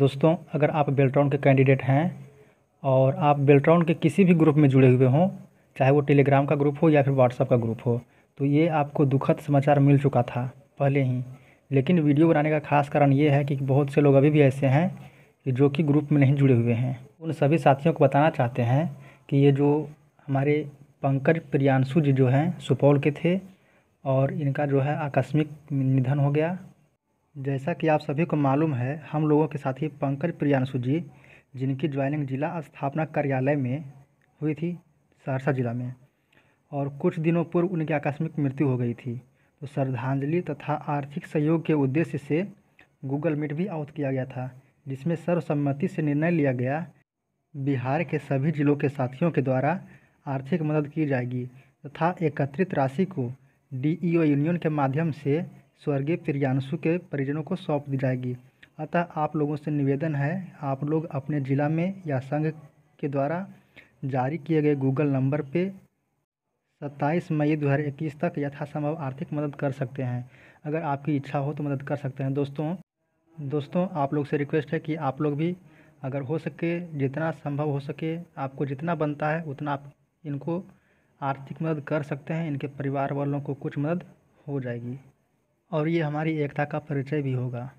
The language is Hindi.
दोस्तों अगर आप बेल्ट्रॉन के कैंडिडेट हैं और आप बेल्ट्रॉन के किसी भी ग्रुप में जुड़े हुए हों चाहे वो टेलीग्राम का ग्रुप हो या फिर व्हाट्सअप का ग्रुप हो तो ये आपको दुखद समाचार मिल चुका था पहले ही लेकिन वीडियो बनाने का खास कारण ये है कि बहुत से लोग अभी भी ऐसे हैं कि जो कि ग्रुप में नहीं जुड़े हुए हैं उन सभी साथियों को बताना चाहते हैं कि ये जो हमारे पंकज प्रियांशु जी जो हैं सुपौल के थे और इनका जो है आकस्मिक निधन हो गया जैसा कि आप सभी को मालूम है हम लोगों के साथी पंकज प्रियांशु जी जिनकी ज्वाइनिंग जिला स्थापना कार्यालय में हुई थी सहरसा जिला में और कुछ दिनों पूर्व उनकी आकस्मिक मृत्यु हो गई थी तो श्रद्धांजलि तथा आर्थिक सहयोग के उद्देश्य से गूगल मीट भी आउट किया गया था जिसमें सर्वसम्मति से निर्णय लिया गया बिहार के सभी जिलों के साथियों के द्वारा आर्थिक मदद की जाएगी तथा एकत्रित राशि को डी यूनियन के माध्यम से स्वर्गीय प्रियांशु के परिजनों को सौंप दी जाएगी अतः आप लोगों से निवेदन है आप लोग अपने ज़िला में या संघ के द्वारा जारी किए गए गूगल नंबर पे 27 मई 2021 तक यथासंभव आर्थिक मदद कर सकते हैं अगर आपकी इच्छा हो तो मदद कर सकते हैं दोस्तों दोस्तों आप लोग से रिक्वेस्ट है कि आप लोग भी अगर हो सके जितना संभव हो सके आपको जितना बनता है उतना आप इनको आर्थिक मदद कर सकते हैं इनके परिवार वालों को कुछ मदद हो जाएगी और ये हमारी एकता का परिचय भी होगा